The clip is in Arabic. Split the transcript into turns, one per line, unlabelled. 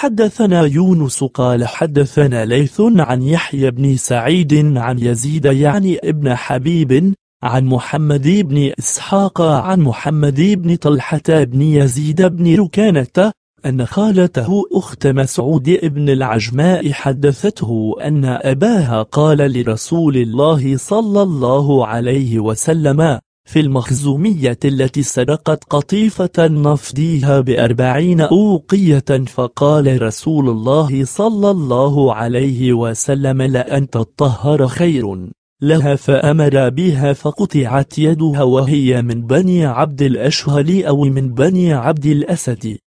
حدثنا يونس قال حدثنا ليث عن يحيى بن سعيد عن يزيد يعني ابن حبيب عن محمد بن إسحاق عن محمد بن طلحة بن يزيد بن ركانة أن خالته أخت مسعود بن العجماء حدثته أن أباها قال لرسول الله صلى الله عليه وسلم في المخزومية التي سرقت قطيفة نفديها بأربعين أوقية فقال رسول الله صلى الله عليه وسلم لأن تطهر خير لها فأمر بها فقطعت يدها وهي من بني عبد الأشهل أو من بني عبد الأسد